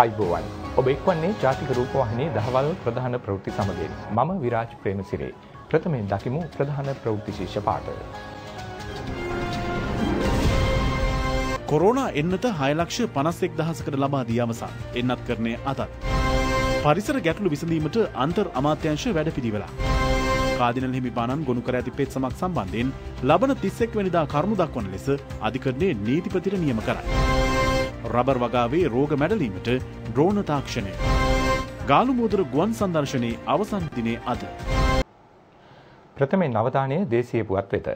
අයිබෝවන් ඔබ එක්වන්නේ ජාතික රූපවාහිනී දහවල් ප්‍රධාන ප්‍රවෘත්ති සමගින් මම විරාජ් ප්‍රේමසිරේ ප්‍රථමයෙන් දකිමු ප්‍රධාන ප්‍රවෘත්ති ශීර්ෂ පාඨ කොරෝනා එන්නත 6 ලක්ෂ 51000කට ලබා දී අවසන් එන්නත් කරන්නේ අදත් පරිසර ගැටලු විසඳීමට අන්තර් අමාත්‍යාංශ වැඩපිළිවෙලා කාදිනල් හිමිපාණන් ගොනු කර ඇති පෙත්සමක් සම්බන්ධයෙන් ලබන 31 වෙනිදා කරුණු දක්වන ලෙස අධිකරණයේ නීතිපතිට නියම කරයි රබර් වගාවේ රෝග මැඩලීමට ද්‍රෝණ තාක්ෂණය. ගාලුමුදුර ගුවන් සංදර්ශනයේ අවසන් දිනේ අද. ප්‍රථමයෙන් අවධානය දේශීය පුවත් වෙත.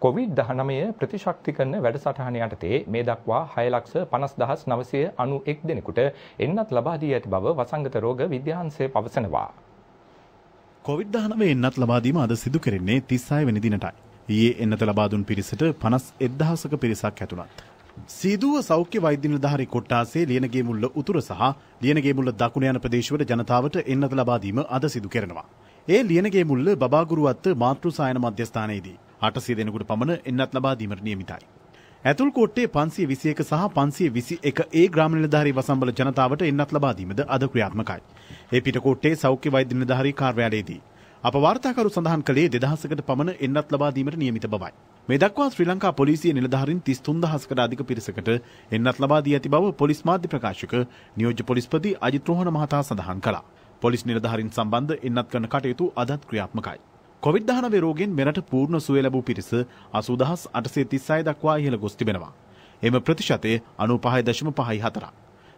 කොවිඩ් 19 ප්‍රතිශක්ති කරන වැඩසටහන යටතේ මේ දක්වා 6,50,991 දෙනෙකුට එන්නත් ලබා දී ඇති බව වසංගත රෝග විද්‍යාංශය පවසනවා. කොවිඩ් 19 එන්නත් ලබා දීම අද සිදු කෙරෙන්නේ 36 වෙනි දිනටයි. ඊයේ එන්නත ලබා දුන් පිරිසට 51000ක පිරිසක් ඇතුළත්. සීදුව සෞඛ්‍ය වෛද්‍ය නිලධාරී කොට්ටාසේ ලියනගේ මුල්ල උතුර සහ ලියනගේ මුල්ල දකුණ යන ප්‍රදේශවල ජනතාවට එන්නත ලබා දීම අද සිදු කරනවා. ඒ ලියනගේ මුල්ල බබාගුරුවත්ත මාතෘ සායන මධ්‍යස්ථානයේදී 800 දෙනෙකුට පමණ එන්නත් ලබා දීමට නියමිතයි. ඇතුල් කෝට්ටේ 521 සහ 521 ඒ ග්‍රාම නිලධාරී වසම්බල ජනතාවට එන්නත් ලබා දීමද අද ක්‍රියාත්මකයි. ඒ පිටකෝට්ටේ සෞඛ්‍ය වෛද්‍ය නිලධාරී කාර්යාලයේදී අප වාර්තාකරු සඳහන් කළේ දෙදහසකට පමණ එන්නත් ලබා දීමට නියමිත බවයි. මේ දක්වා ශ්‍රී ලංකා පොලිසිය නිලධාරීන් 33000කට අධික පිරිසකට එන්නත් ලබා දී ඇති බව පොලිස් මාධ්‍ය ප්‍රකාශක නියෝජ්‍ය පොලිස්පති අජිත් රෝහණ මහතා සඳහන් කළා. පොලිස් නිලධාරීන් සම්බන්ධ එන්නත් කරන කටයුතු අදත් ක්‍රියාත්මකයි. කොවිඩ්-19 රෝගයෙන් මෙරට පූර්ණ සුවය ලැබූ පිරිස 80836 දක්වා ඉහළ ගොස් තිබෙනවා. එම ප්‍රතිශතය 95.54ක්.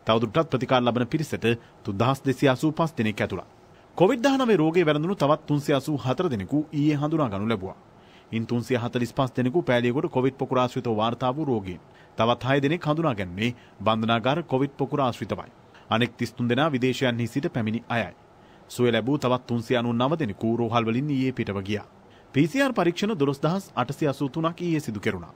තවදුරටත් ප්‍රතිකාර ලබන පිරිසට 3285 දෙනෙක් ඇතුළත්. කොවිD-19 රෝගේ වැළඳුණු තවත් 384 දෙනෙකු ඊයේ හඳුනා ගනු ලැබුවා. ඉන් 345 දෙනෙකු පෑලියගොඩ කොවිඩ් පොකුර ආශ්‍රිතව වාර්තා වූ රෝගීන්. තවත් 6 දෙනෙක් හඳුනා ගැන්වේ බන්ධනාගාර කොවිඩ් පොකුර ආශ්‍රිතවයි. අනෙක් 33 දෙනා විදේශයන්හි සිට පැමිණි අයයි. සුවය ලැබූ තවත් 399 දෙනෙකු රෝහල් වලින් ඊයේ පිටව ගියා. PCR පරීක්ෂණ 12883ක් ඊයේ සිදු කෙරුණා.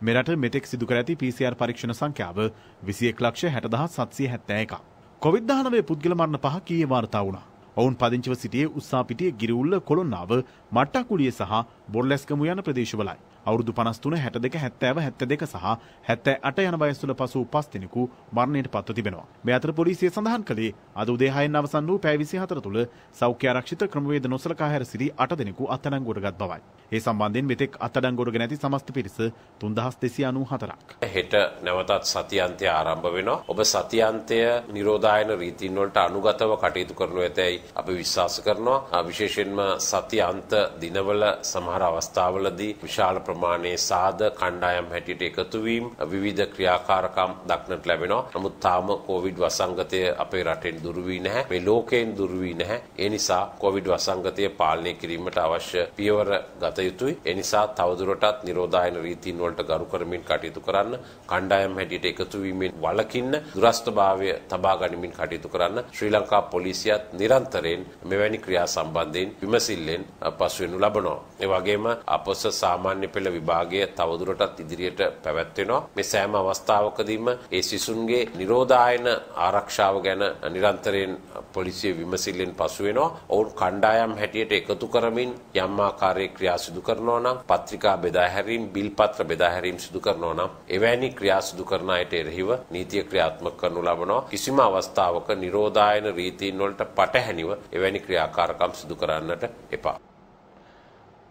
මෙරට මෙතෙක් සිදු කර ඇති PCR පරීක්ෂණ සංඛ්‍යාව 21 ලක්ෂ 60771ක්. කොවිඩ්-19 පුද්ගල මරණ පහ ඊයේ වාර්තා වුණා. ඔවුන් පදිංචිව සිටියේ උස්සාපිටිය ගිරිවුල්ල කොළොන්නාව මට්ටකුලිය සහ බොරලැස්කම යන ප්‍රදේශවලයි. අවුරුදු 53 62 70 72 සහ 78 යන වයස්වල පසු 5 දෙනෙකු මරණයට පත්ව තිබෙනවා. මේ අතර පොලිසිය සඳහන් කළේ අද උදේ 6න් අවසන් වූ පැය 24 තුළ සෞඛ්‍ය ආරක්ෂිත ක්‍රමවේද නොසලකා හැර සිටි 8 දෙනෙකු අත්අඩංගුවට ගත් බවයි. ඒ සම්බන්ධයෙන් මෙතෙක් අත්අඩංගුවට ගෙන ඇති සමස්ත පිරිස 3294ක්. හෙට නැවතත් සතියන්තය ආරම්භ වෙනවා. ඔබ සතියන්තය නිරෝධායන රීතීන් වලට අනුගතව කටයුතු කරනු ඇතැයි අපි විශ්වාස කරනවා. විශේෂයෙන්ම සතියන්ත දිනවල සමහර අවස්ථාවලදී විශාල ප්‍රමාණයේ සාද කණ්ඩායම් හැටියට එකතු වීම විවිධ ක්‍රියාකාරකම් දක්නට ලැබෙනවා. නමුත් තාම කොවිඩ් වසංගතය අපේ රටෙන් දුරුවී නැහැ මේ ලෝකයෙන් දුරුවී නැහැ ඒ නිසා කොවිඩ් වසංගතය පාලනය කිරීමට අවශ්‍ය පියවර ගත යුතුයි. ඒ නිසා තවදුරටත් නිරෝධායන රීතීන් වලට ගරු කරමින් කටයුතු කරන්න, කණ්ඩායම් හැටියට එකතු වීමෙන් වළකින්න, දුරස්ථභාවය තබා ගනිමින් කටයුතු කරන්න. ශ්‍රී ලංකා පොලිසියත් නිරන්තරයෙන් මෙවැනි ක්‍රියා සම්බන්ධයෙන් විමසිල්ලෙන් පසුවෙනු ලබනවා. ඒ වගේම අපොස සාමාන්‍ය පෙළ විභාගය තවදුරටත් ඉදිරියට පැවැත්වෙනවා. මේ සෑම අවස්ථාවකදීම ඒ සිසුන්ගේ නිරෝධායන ආරක්ෂාව ගැන නිරන්තරයෙන් පොලිසිය විමසිල්ලෙන් පසුවෙනවා. ඔවුන් කණ්ඩායම් හැටියට එකතු කරමින් යම් ආකාරයේ ක්‍රියා සිදු කරනවා නම් පත්‍රිකා බෙදා හැරීම් බිල් පත්‍ර බෙදා හැරීම් සිදු කරනවා නම් එවැනි ක්‍රියා සිදු කරන අයට එරෙහිව නීතිය ක්‍රියාත්මක කරනු ලබනවා කිසිම අවස්ථාවක නිරෝධායන රීතීන් වලට පටහැනිව එවැනි ක්‍රියාකාරකම් සිදු කරන්නට එපා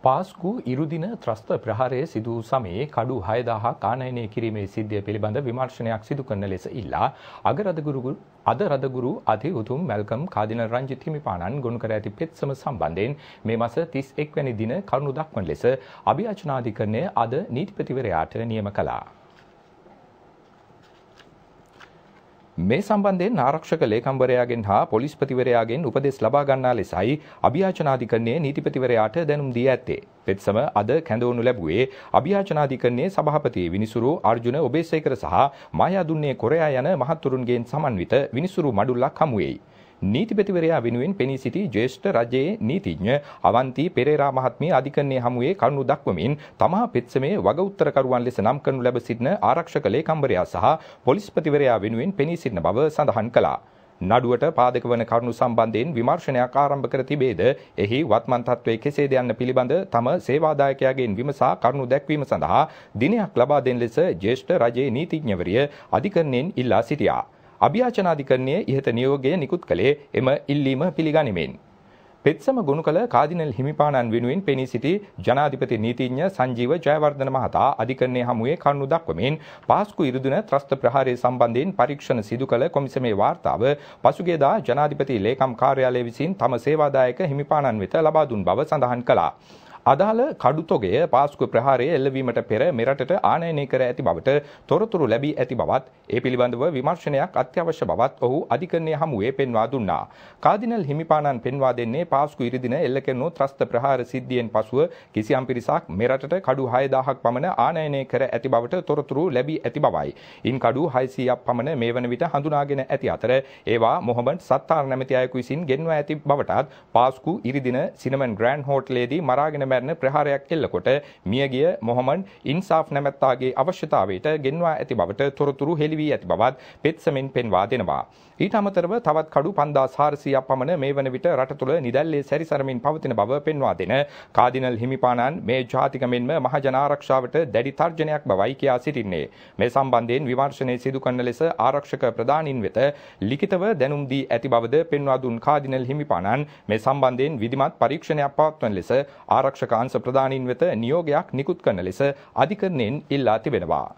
පාස්කු ඉරුදින ත්‍රස්ත ප්‍රහාරය සිදු සමයේ කඩු 6000 කානයනය කිරීමේ සිද්ධිය පිළිබඳ විමර්ශනයක් සිදු කරන ලෙස ඉල්ලා අගරදගුරු අද රදගුරු අති උතුම් මැල්කම් කාදිනල් රංජිත් හිමිපාණන් ගොනු කර ඇති පෙත්සම සම්බන්ධයෙන් මේ මස 31 වැනි දින කරුණු දක්වන ලෙස අභියාචනාධිකරණය අද නීතිපතිවරයාට නියම කළා. මේ සම්බන්ධයෙන් ආරක්ෂක ලේකම්වරයාගෙන් හා පොලිස්පතිවරයාගෙන් උපදෙස් ලබා ගන්නා ලෙසයි අභියාචනාධිකරණයේ නීතිපතිවරයාට දැනුම් දී ඇත්තේ. පෙත්සම අද කැඳවනු ලැබුවේ අභියාචනාධිකරණයේ සභාපති විනිසුරු අර්ජුන ඔබේසේකර සහ මායාදුන්නේ කොරයා යන මහත්තුරුන්ගෙන් සමන්විත විනිසුරු මඩුල්ලක් හමුවෙයි. නීතිපතිවරයා වෙනුවෙන් පෙනී සිටි ජ්‍යෙෂ්ඨ රජයේ නීතිඥ අවන්ති පෙරේරා මහත්මිය අධිකරණයේ හමුවේ කරුණු දක්වමින් තමා පෙත්සමේ වග උත්තරකරුවන් ලෙස නම් කරනු ලැබ සිටින ආරක්ෂක ලේකම්වරයා සහ පොලිස්පතිවරයා වෙනුවෙන් පෙනී සිටින බව සඳහන් කළා. නඩුවට පාදක වන කරුණු සම්බන්ධයෙන් විමර්ශනයක් ආරම්භ කර තිබේද එහි වත්මන් තත්ත්වය කෙසේද යන්න පිළිබඳ තම සේවාදායකයාගෙන් විමසා කරුණු දැක්වීම සඳහා දිනයක් ලබා දෙන ලෙස ජ්‍යෙෂ්ඨ රජයේ නීතිඥවරිය අධිකරණයෙන් ඉල්ලා සිටියා. අභියාචනාධිකරණයේ ඉහත නියෝගය නිකුත් කළේ එම ඉල්ලීම පිළිගනිමින්. පෙත්සම ගුණ කළ කාදිනල් හිමිපාණන් වෙනුවෙන් පෙනී සිටි ජනාධිපති නීතිඥ සංජීව ජයවර්ධන මහතා අධිකරණය හමුවේ කරුණු දක්වමින් පාස්කු ඉරිදුන ත්‍රස්ත ප්‍රහාරය සම්බන්ධයෙන් පරීක්ෂණ සිදු කළ කොමිසමේ වාර්තාව පසුගේදා ජනාධිපති ලේකම් කාර්යාලය විසින් තම සේවාදායක හිමිපාණන් වෙත ලබා දුන් බව සඳහන් කළා. අදාළ කඩුතොගය පාස්කු ප්‍රහාරය එල්ලවීමට පෙර මෙරටට ආනයනය කර ඇති බවට තොරතුරු ලැබී ඇති බවත් ඒ පිළිබඳව විමර්ශනයක් අත්‍යවශ්‍ය බවත් ඔහු අධිකරණය හමුවේ පෙන්වා දුන්නා. කාදිනල් හිමිපාණන් පෙන්වා දෙන්නේ පාස්කු ඉරිදින එල්ල කරනු ත්‍රස්ත ප්‍රහාර සිද්ධියෙන් පසුව කිසියම් පිරිසක් මෙරටට කඩු 6000ක් පමණ ආනයනය කර ඇති බවට තොරතුරු ලැබී ඇති බවයි. ඉන් කඩු 600ක් පමණ මේ වන විට හඳුනාගෙන ඇති අතර ඒවා මොහොමඩ් සත්තාර නැමැති අයෙකු විසින් ගෙන්වා ඇති බවටත් පාස්කු ඉරිදින සිනමන් ග්‍රෑන්ඩ් හෝටලේදී මරාගෙන බැරණ ප්‍රහාරයක් එල්ලකොට මියගිය මොහමන් ඉන්සාෆ් නැමැත්තාගේ අවශ්‍යතාවයට ගෙන්වා ඇති බවට තොරතුරු හෙළි වී ඇති බවත් පෙත්සමෙන් පෙන්වා දෙනවා. ඊට අමතරව තවත් කඩු 5400ක් පමණ මේ වන විට රට තුළ නිදැල්ලේ සැරිසරමින් පවතින බව පෙන්වා දෙන කාදිනල් හිමිපාණන් මේ ජාතික මෙන්ම මහජනාරක්ෂාවට දැඩි තර්ජනයක් බවයි කියා සිටින්නේ. මේ සම්බන්ධයෙන් විමර්ශනය සිදු කරන ලෙස ආරක්ෂක ප්‍රධානින් වෙත ලිඛිතව දැනුම් දී ඇති බවද පෙන්වා දුන් කාදිනල් හිමිපාණන් මේ සම්බන්ධයෙන් විධිමත් පරීක්ෂණයක් පවත්වන ලෙස ආරක්ෂක ආරක්ෂකාංශ ප්‍රධානීන් වෙත නියෝගයක් නිකුත් කරන ලෙස අධිකරණයෙන් ඉල්ලා තිබෙනවා.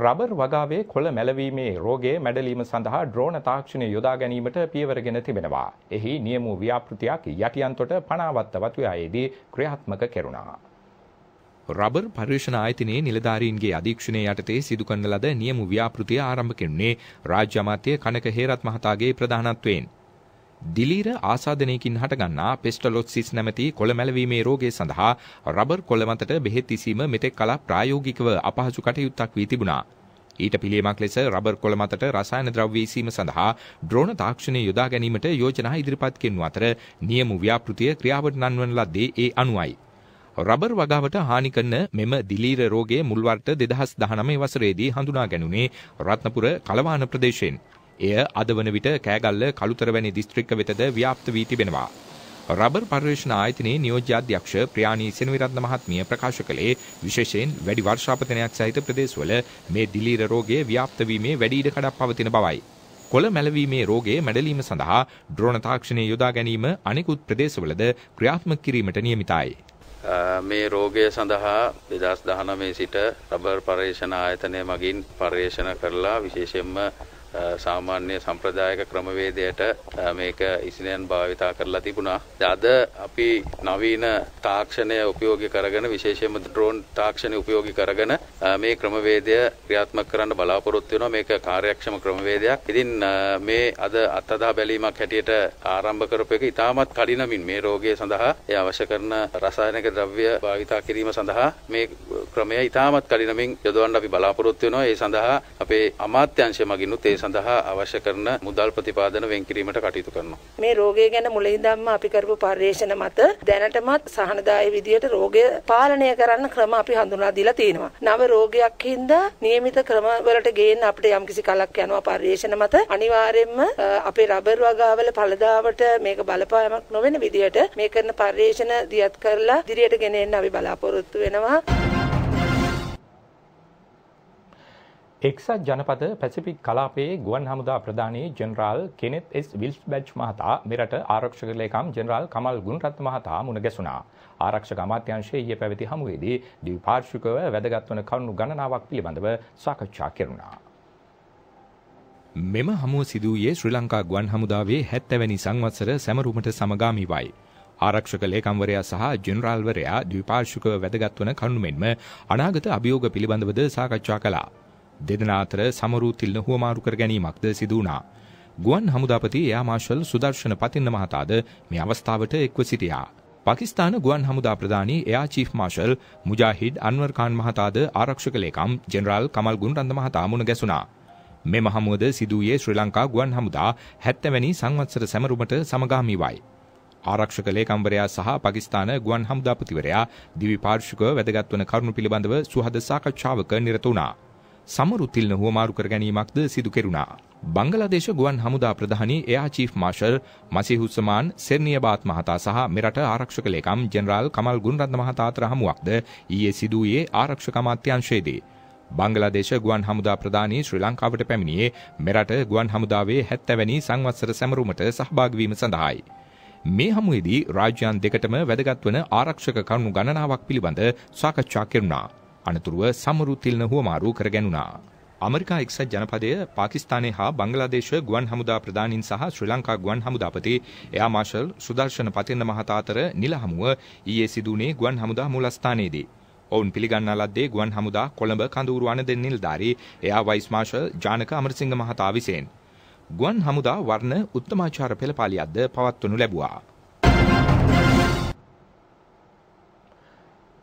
රබර් වගාවේ කොළ මැලවීමේ රෝගයේ මැඩලීම සඳහා ඩ්‍රෝන තාක්ෂණය යොදා ගැනීමට පියවරගෙන තිබෙනවා. එහි නියමූ ව්‍යාපෘතියක් යටියන්තොට පනාවත්ත වතුයායේදී ක්‍රියාත්මක කෙරුණා. රබර් පර්යේෂණ ආයතනයේ නිලධාරීන්ගේ අධීක්ෂණය යටතේ සිදු කරන ලද නියම ව්‍යාපෘතිය ආරම්භ කෙරුණේ රාජ්‍ය අමාත්‍ය කනක හේරත් මහතාගේ ප්‍රධානත්වයෙන්. දිලීර ආසාදනයකින් හටගන්නා පෙස්ටලොත්සිස් නැමැති කොළ මැලවීමේ රෝගය සඳහා රබර් කොළ මතට බෙහෙත් ඉසීම මෙතෙක් කලා ප්‍රායෝගිකව අපහසු කටයුත්තක් වී තිබුණා. ඊට පිළියමක් ලෙස රබර් කොළ මතට රසායන ද්‍රව්‍ය ඉසීම සඳහා ඩ්‍රෝන තාක්ෂණය යොදා ගැනීමට යෝජනා ඉදිරිපත් කෙරෙනු අතර නියම ව්‍යාපෘතිය ක්‍රියාවට නන්වන ලද්දේ ඒ අනුවයි. රබර් වගාවට හානි කරන මෙම දිලීර රෝගයේ මුල් වර්ෂ 2019 වසරේදී හඳුනා ගැනුනේ රත්නපුර කලවාන ප්‍රදේශයෙන්. එය අද වන විට කෑගල්ල කළුතර වැනි දිස්ත්‍රික්ක වෙතද ව්‍යාප්ත වී තිබෙනවා. රබර් පර්යේෂණ ආයතනයේ නියෝජ්‍යාධ්‍යක්ෂ ප්‍රියානී සෙනවිරත්න මහත්මිය ප්‍රකාශ කළේ විශේෂයෙන් වැඩි වර්ෂාපතනයක් සහිත ප්‍රදේශවල මේ දිලීර රෝගය ව්‍යාප්ත වීමේ වැඩි ඉඩ කඩක් පවතින බවයි. කොළ මැලවීමේ රෝගයේ මැඩලීම සඳහා ඩ්‍රෝන තාක්ෂණය යොදා ගැනීම අනෙකුත් ප්‍රදේශවලද ක්‍රියාත්මක කිරීමට නියමිතයි. මේ රෝගය සඳහා දෙදස් දහනමේ සිට රබර් පර්යේෂණ ආයතනය මගින් පර්යේෂණ කරලා විශේෂෙන්ම සාමාන්‍ය සම්ප්‍රදායක ක්‍රමවේදයට මේක ඉසිනයන් භාවිතා කරලා තිබුණා. අද අපි නවීන තාක්ෂණය උපයෝගී කරගෙන විශේෂයෙන්ම ඩ්‍රෝන් තාක්ෂණය උපයෝගී කරගෙන මේ ක්‍රමවේදය ක්‍රියාත්මක කරන්න බලාපොරොත්තු වෙනවා. මේක කාර්යක්ෂම ක්‍රමවේදයක්. ඉතින් මේ අද අත්දැක බැලීමක් හැටියට ආරම්භ කරපු එක ඉතාමත් කඩිනමින් මේ රෝගය සඳහා ඒ අවශ්‍ය කරන රසායනික ද්‍රව්‍ය භාවිතා කිරීම සඳහා මේ ක්‍රමය ඉතාමත් කඩිනමින් යොදවන්න අපි බලාපොරොත්තු වෙනවා. ඒ සඳහා අපේ අමාත්‍යාංශය මගිනුත් ඒ සඳහා අවශ්‍ය කරන මුදල් ප්‍රතිපාදන වෙන් කිරීමට කටයුතු කරනවා. මේ රෝගය ගැන මුලින්දම්ම අපි කරපු පර්යේෂණ මත දැනටමත් සහනදායී විදියට රෝගය පාලනය කරන්න ක්‍රම අපි හඳුනා දීලා තියෙනවා. නව රෝගයක් හින්දා નિયમિત ක්‍රම වලට ගේන්න අපිට යම්කිසි කලක් යනවා පර්යේෂණ මත අනිවාර්යයෙන්ම අපේ රබර් වගාවල පළදාවට මේක බලපෑමක් නොවන විදියට මේ කරන පර්යේෂණ දියත් කරලා ඉදිරියට ගෙන එන්න අපි බලාපොරොත්තු වෙනවා. එක්සත් ජනපද පැසිෆික් කලාපයේ ගුවන් හමුදා ප්‍රධානී ජෙනරාල් කෙනෙත් එස් විල්ස්බැච් මහතා මෙරට ආරක්ෂක ලේකම් ජෙනරාල් කමල් ගුණරත්න මහතා මුණ ගැසුණා. ආරක්ෂක අමාත්‍යංශයේ ඊයේ පැවති හමුවේදී ද්විපාර්ශ්විකව වැදගත් වන කරුණු ගණනාවක් පිළිබඳව සාකච්ඡා කෙරුණා. මෙම හමුව සිදුවයේ ශ්‍රී ලංකා ගුවන් හමුදාවේ 70 වැනි සංවත්සර සැමරුමට සමගාමීවයි. ආරක්ෂක ලේකම්වරයා සහ ජෙනරාල්වරයා ද්විපාර්ශ්විකව වැදගත් වන කරුණු මෙන්ම අනාගත අභියෝග පිළිබඳවද සාකච්ඡා කළා. දෙදෙනා අතර සමරූ තිල්න හුවමාරු කර ගැනීමක්ද සිදු වුණා. ගුවන් හමුදාපති එයා මාර්ෂල් සුදර්ශන පතින්න මහතාද මේ අවස්ථාවට එක්ව සිටියා. පාකිස්ාන ගුවන් හමුදා ප්‍රධානී එයා චී මාශල් මුජාහිඩ් අන්වර්කාන් මහතාද ආරක්ෂක ලේකම් ජෙනරල් කමල් ගුන්රන්ද මහතා මුණ ගැසුණා. මෙම හමුවද සිදුවයේ ශ්‍රී ලංකා ගුවන් හමුදා හැත්තවැනි සංවත්සර සැමරුමට සමගාමීවයි. ආරක්ෂක ලේකම්වරයා සහ පකිස්ාන ගුවන් හමුදාපතිවරයා දිවිපාර්ශිකව වැදගත්වන කරුණු පිළිබඳව සුහද සාකච්ඡාවක නිරතුුණා. සමරුත්තිල්න හුවමාරු කර ගැනීමක්ද සිදු කෙරුණා. බංගලාදේශ ගුවන් හමුදා ප්‍රධානි එයා චීෆ් මාර්ෂල් මසිහුස්සමාන් සෙර්නියබාත් මහතා සහ මෙරට ආරක්ෂක ලේකම් ජෙනරාල් කමල් ගුණරත්න මහතා අතර හමුවක්ද ඊයේ සිදුවයේ ආරක්ෂක අමාත්‍යාංශයේදී. බංගලාදේශ ගුවන් හමුදා ප්‍රධානී ශ්‍රී ලංකාවට පැමිණියේ මෙරට ගුවන් හමුදාවේ හැත්තැවැනි සංවත්සර සැමරුමට සහභාගවීම සඳහායි. මේ හමුවේදී රාජ්‍යයන් දෙකටම වැදගත්වන ආරක්ෂක කරුණු ගණනාවක් පිළිබඳ සාකච්ඡා කෙරුණා. අනතුරුව සමරු තිල්න හුවමාරු කර ගැනුණා. අමරිකා එක්සත් ජනපදය පාකිස්තානය හා බංගලාදේශ ගුවන් හමුදා ප්‍රධානින් සහ ශ්‍රී ලංකා ගුවන් හමුදාපති එයා මාශල් සුදර්ශන පතින්න මහතාතර නිල හමුව ඊයේ සිදුනේ ගුවන් හමුදා මූලස්ථානයේදී. ඔවුන් පිළිගන්නා ලද්දේ ගුවන් හමුදා කොළඹ කඳවුරු අනදෙන් නිලධාරී එයා වයිස් මාශල් ජානක අමරසිංහ මහතා විසින්. ගුවන් හමුදා වර්ණ උත්තමාචාර පෙළපාලියක්ද පවත්වනු ලැබුවා.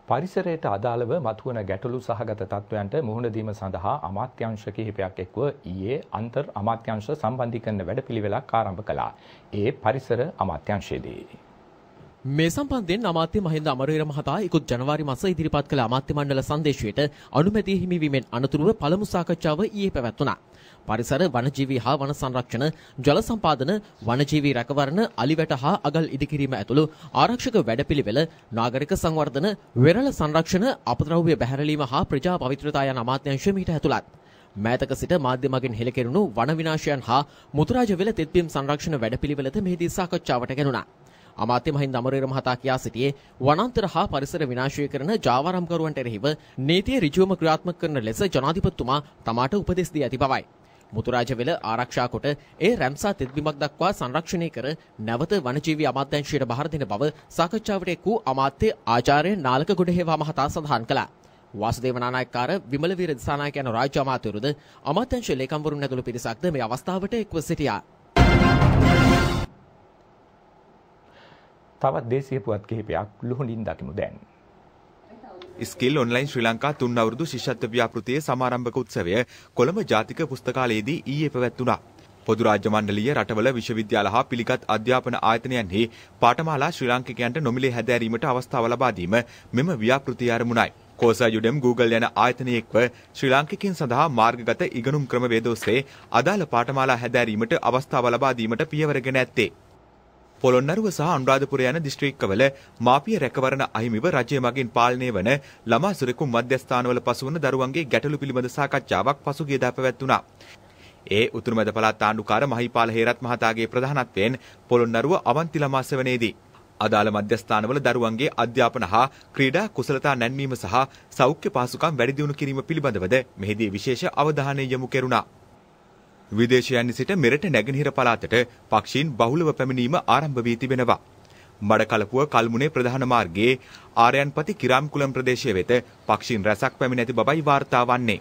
පරිසරයට අදාළව මතුවන ගැටලු සහගත තත්ත්වයන්ට මුහුණ දීම සඳහා අමාත්‍යංශ කිහිපයක් එක්ව ඊයේ අන්තර් අමාත්‍යංශ සම්බන්ධීකරණ වැඩපිළිවෙලක් ආරම්භ කළා. ඒ පරිසර අමාත්‍යංශයේදී මේ සම්බන්ධයෙන් අමාත්‍ය මහින්ද අමරවීර මහතා ඉකුත් ජනවාරි මාස ඉදිරිපත් කළ අමාත්‍ය මණ්ඩල සංදේශයට අනුමැතිය හිමිවීමෙන් අනතුරුව පළමු සාකච්ඡාව ඊයේ පැවැත්වුණා. පරිසර වනජීවී හා වන සංරක්ෂණ ජල සම්පාදන වනජීවී රැකවරණ අලිවැට හා අගල් ඉදිකිරීම ඇතුළු ආරක්ෂක වැඩපිළිවෙල නාගරික සංවර්ධන වෙරළ සංරක්ෂණ අපද්‍රව්‍ය බැහැරලීම හා ප්‍රජා පවිත්‍රතා යන අමාත්‍යාංශය මීට ඇතුළත් මෑතක සිට මාධ්‍ය මගින් හෙළකෙරුණු වන විනාශයන් හා මුතුරාජ වෙල තෙත්බිම් සංරක්ෂණ වැඩපිළිවෙලද මෙහිදී සාකච්ඡාවට ගැනුණා. අමාත්‍ය මහින්ද අමරේර මහතා කියා සිටියේ වනාන්තර හා පරිසර විනාශය කරන ජාවාරම්කරුවන්ට එරෙහිව නීතිය ඍජුවම ක්‍රියාත්මක කරන ලෙස ජනාධිපතිතුමා තමාට උපදෙස් දී ඇති බවයි. මුතුරාජවෙල ආරක්ෂා කොට ඒ රැම්සා තෙත්බිමක් දක්වා සංරක්ෂණය කර නැවත වනජීවි අමාත්‍යංශයට බහර දෙන බව සාකච්ඡාවට එක් වූ අමාත්‍ය ආචාර්ය නාලක ගුඩහේවා මහතා සඳහන් කළා. වාසුදේව නානායක්කාර විමල වීර දිසානායක යන රාජ්‍ය අමාත්‍යවරුද අමාත්‍යංශ ලේකම්වරුන් ඇතුළු පිරිසක්ද මේ අවස්ථාවට එක්ව සිටියා. තවත් දේශීය පුවත් කිහිපයක් ලුහුඬින් දකිමු දැන්. ස්කිල් ඔන්ලයින් ශ්‍රී ලංකා තුන් අවුරුදු ශිෂ්‍යත්ව ව්‍යාපෘතියේ සමාරම්භක උත්සවය කොළඹ ජාතික පුස්තකාලයේදී ඊයේ පැවැත්වුණා. පොදු රාජ්‍ය මණ්ඩලීය රටවල විශ්වවිද්‍යාල හා පිළිගත් අධ්‍යාපන ආයතනයන්හි පාඨමාලා ශ්‍රී ලාංකිකයන්ට නොමිලේ හැදෑරීමට අවස්ථාව ලබා දීම මෙම ව්‍යාපෘතිය අරමුණයි. කෝසා යුඩම් Google යන ආයතනයෙක්ව ශ්‍රී ලාංකිකයන් සඳහා මාර්ගගත ඉගෙනුම් ක්‍රමවේද ඔස්සේ අදාළ පාඨමාලා හැදෑරීමට අවස්ථාව ලබා දීමට පියවර ගෙන ඇත්තේ. පොළොන්නරුව සහ අනුරාධපුර යන දිස්ත්‍රික්කවල මාපිය රැකවරණ අහිමිව රජය මගින් පාලනය වන ළමා සුරකුම් මධ්‍යස්ථානවල පසුවන දරුවන්ගේ ගැටලු පිළිබඳ සාකච්ඡාවක් පසුගියදා පැවැත්වුණා. ඒ උතුරුමැද පළාත් ආණ්ඩුකාර මහිපාල හේරත් මහතාගේ ප්‍රධානත්වයෙන් පොළොන්නරුව අවන්ති ළමා සෙවණේදී අදාළ මධ්‍යස්ථානවල දරුවන්ගේ අධ්‍යාපන හා ක්‍රීඩා කුසලතා නැන්වීම සහ සෞඛ්‍ය පහසුකම් වැඩි දියුණු කිරීම පිළිබඳවද මෙහිදී විශේෂ අවධානය යොමු කෙරුණා. විදේශයන් සිට මෙරට නැගෙනහිර පළාතට පක්ෂීන් බහුලව පැමිණීම ආරම්භ වී තිබෙනවා. මඩකලපුව කල්මුනේ ප්‍රධාන මාර්ගයේ ආර්යන්පති කිරම්කුලම් ප්‍රදේශය වෙත පක්ෂීන් රැසක් පැමිණ ඇති බවයි වාර්තා වන්නේ.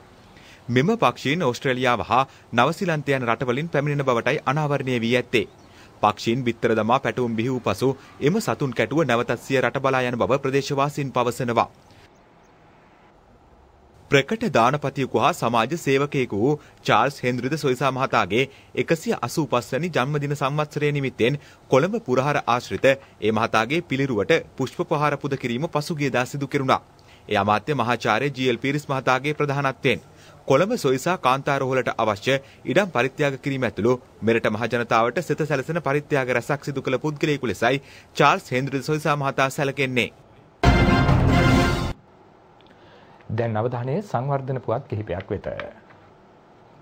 මෙම පක්ෂීන් ඕස්ට්‍රේලියාව හා නවසිලන්තයන් රටවලින් පැමිණෙන බවටයි අනාවරණය වී ඇත්තේ. පක්ෂීන් බිත්තර දමා පැටවුම් බිහි වූ පසු එම සතුන් කැටුව නැවතත් සිය රට බලා යන බව ප්‍රදේශවාසීන් පවසනවා. ප්‍රකට දානපතියකු හා සමාජ සේවකයෙකු වූ චාර්ල්ස් හෙන්ද්‍රිද සොයිසා මහතාගේ එකසිය අසූපස්වැනි ජන්මදින සම්වත්සරය නිමිත්තෙන් කොළඹ පුරහර ආශ්‍රිත ඒ මහතාගේ පිළිරුවට පුෂ්ප පහර පුද කිරීම පසුගියදා සිදු කෙරුණා. ඒ අමාත්‍ය මහාචාර්ය ජීඑල් පීරිස් මහතාගේ ප්‍රධානත්වයෙන් කොළඹ සොයිසා කාන්තාරෝහලට අවශ්‍ය ඉඩම් පරිත්‍යාග කිරීම ඇතුළු මෙරට මහජනතාවට සිත සැලසෙන පරිත්‍යාග රැසක් සිදු කළ පුද්ගලයෙකු ලෙසයි චාර්ල්ස් හෙන්ද්‍රිද සොයිසා මහතා සැලකෙන්නේ. දැන් අවධානය සංවර්ධන පුවත් කිහිපයක් වෙත.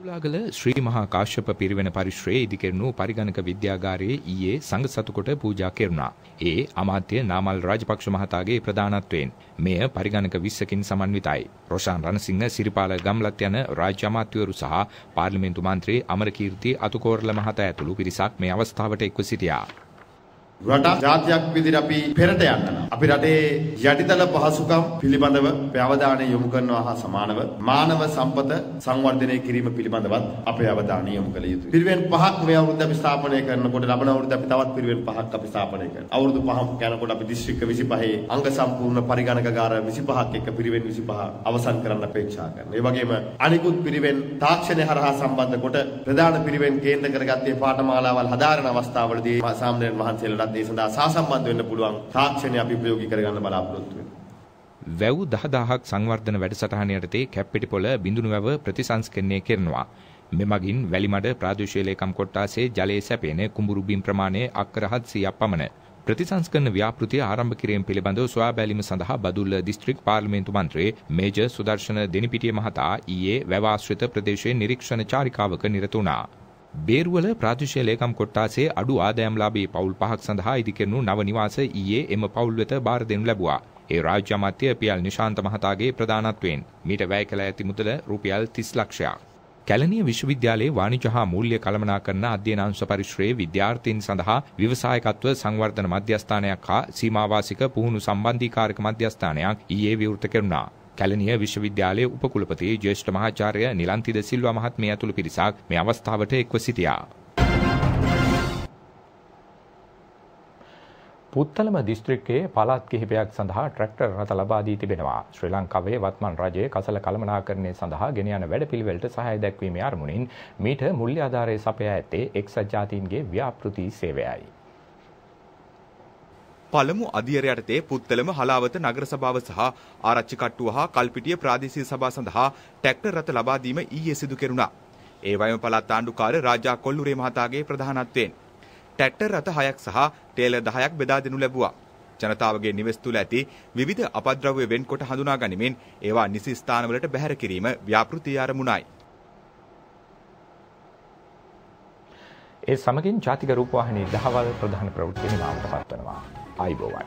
කුලාගල ශ්‍රී මහා කාශ්‍යප පිරිවෙන පරිශ්‍රයේ ඉදිකෙරුණු පරිගණක විද්‍යාගාරයේ ඊයේ සංඝ සතුකොට පූජා කෙරුණා. ඒ අමාත්‍ය නාමල් රාජපක්ෂ මහතාගේ ප්‍රධානත්වයෙන් මෙය පරිගණක 20කින් සමන්විතයි. රොෂාන් රණසිංහ සිරිපාල ගම්ලත් යන රාජ්‍ය අමාත්‍යවරු සහ පාර්ලිමේන්තු මන්ත්‍රී අමරකීර්ති අතුකෝරළ මහතා ඇතුළු පිරිසක් මේ අවස්ථාවට එක්ව සිටියා. රටක් ජාතියක් විදිහට අපි පෙරට යන්නවා. අපි රටේ යටිතල පහසුකම් පිළිබඳව අවධානය යොමු කරනවා හා සමානව මානව සම්පත සංවර්ධනය කිරීම පිළිබඳවත් අපේ අවධානය යොමු කළ යුතුයි. පිරිවෙන් පහක් මේ අවුරුද්ද අපි ස්ථාපනය කරනකොට ලබන අවුරුද්ද අපි තවත් පිරිවෙන් පහක් අපි ස්ථාපනය කරනවා. අවුරුදු පහක් යනකොට අපි දිස්ත්‍රික්ක 25 අංග සම්පූර්ණ පරිගණකගාර 25ක් එක්ක පිරිවෙන් 25 අවසන් කරන්න අපේක්ෂා කරනවා. ඒ වගේම අනිකුත් පිරිවෙන් තාක්ෂණය හරහා සම්බන්ධ කොට ප්‍රධාන පිරිවෙන් කේන්ද්‍ර කරගත්තේ පාඨමාලාවල් හදාරන අවස්ථාවලදී සාමණේර මහන්සියලට ඒ සඳහා සහසම්බන්ධ වෙන්න පුළුවන් තාක්ෂණය අපි ප්‍රයෝගික කරගන්න බලාපොරොත්තු වෙනවා. වැව් 10000ක් සංවර්ධන වැඩසටහන යටතේ කැප්පිටිපොළ බිඳුනු වැව ප්‍රතිසංස්කරණය කරනවා. මෙමගින් වැලිමඩ ප්‍රාදේශීය ලේකම් කොට්ටාසේ ජලයේ සැපෙන කුඹුරු බිම් ප්‍රමාණය අක්කර 700ක් පමණ. ප්‍රතිසංස්කරණ ව්‍යාපෘතිය ආරම්භ කිරීම පිළිබඳව සොයා බැලීම සඳහා බදුල්ල දිස්ත්‍රික් පාර්ලිමේන්තු මන්ත්‍රී මේජර් සුදර්ශන දෙනිපිටිය මහතා ඊයේ වැව ආශ්‍රිත ප්‍රදේශයේ නිරීක්ෂණ චාරිකාවක නිරත වුණා. බේරුවල ප්‍රාතිශය ලේකම් කොට්ටාසේ අඩු ආදායම්ලාභී පවුල් පහක් සඳහා ඉදිකෙරනු නව නිවාස ඊයේ එම පවුල් වෙත බාර දෙනු ලැබුවා. ඒ රාජ්‍ය අමාත්‍ය පියල් නිශාන්ත මහතාගේ ප්‍රධානත්වයෙන් මීට වැය කළ ඇති මුදල රුපියල් 30 ලක්ෂයක්. කැලණිය විශ්වවිද්‍යාලයේ වාණිජ හා මූල්‍ය කළමනාකරණ අධ්‍යනාංශ පරිශ්‍රයේ විද්‍යාර්ථීන් සඳහා ව්‍යවසායකත්ව සංවර්ධන මධ්‍යස්ථානයක් හා සීමාවාසික පුහුණු සම්බන්ධීකාරක මධ්‍යස්ථානයක් ඊයේ විවෘත කෙරුණා. කැලණිය විශ්වවිද්‍යාලයේ උපකුලපති ජ්‍යෙෂ්ඨ මහාචාර්ය නිලන්තිද සිල්වා මහත්මිය ඇතුළු පිරිසක් මේ අවස්ථාවට එක්ව සිටියා. පුත්තලම දිස්ත්‍රික්කයේ පළාත් කිහිපයක් සඳහා ට්‍රැක්ටර් රථ ලබා දී තිබෙනවා. ශ්‍රී ලංකාවේ වත්මන් රජයේ කසල කළමනාකරණය සඳහා ගෙන යන වැඩපිළිවෙලට සහාය දැක්වීමේ අරමුණින් මීට මුල්‍ය ආධාරය සපයා ඇත්තේ එක්සත් ජාතීන්ගේ ව්‍යාපෘති සේවයයි. පළමු අධියර යටතේ පුත්තලම හලාවත නගර සභාව සහ ආරච්චි කට්ටුව හා කල්පිටිය ප්‍රාදේශීය සභා සඳහා ට්‍රැක්ටර් රථ ලබා දීම ඊයේ සිදු කෙරුණා. ඒ වගේම පළාත් ආණ්ඩුකාර රාජා කොල්ලුරේ මහතාගේ ප්‍රධානත්වයෙන් ට්‍රැක්ටර් රථ 6ක් සහ ටේලර් 10ක් බෙදා දෙනු ලැබුවා. ජනතාවගේ නිවෙස් තුළ ඇති විවිධ අපද්‍රව්‍ය වෙන්කොට හඳුනා ගනිමින් ඒවා නිසි ස්ථානවලට බැහැර කිරීම ව්‍යාපෘතිය ආරමුණයි. ඒ සමගින් ජාතික රූපවාහිනී දහවල් ප්‍රධාන ප්‍රවෘත්ති නිමාවට පත්වනවා. I will.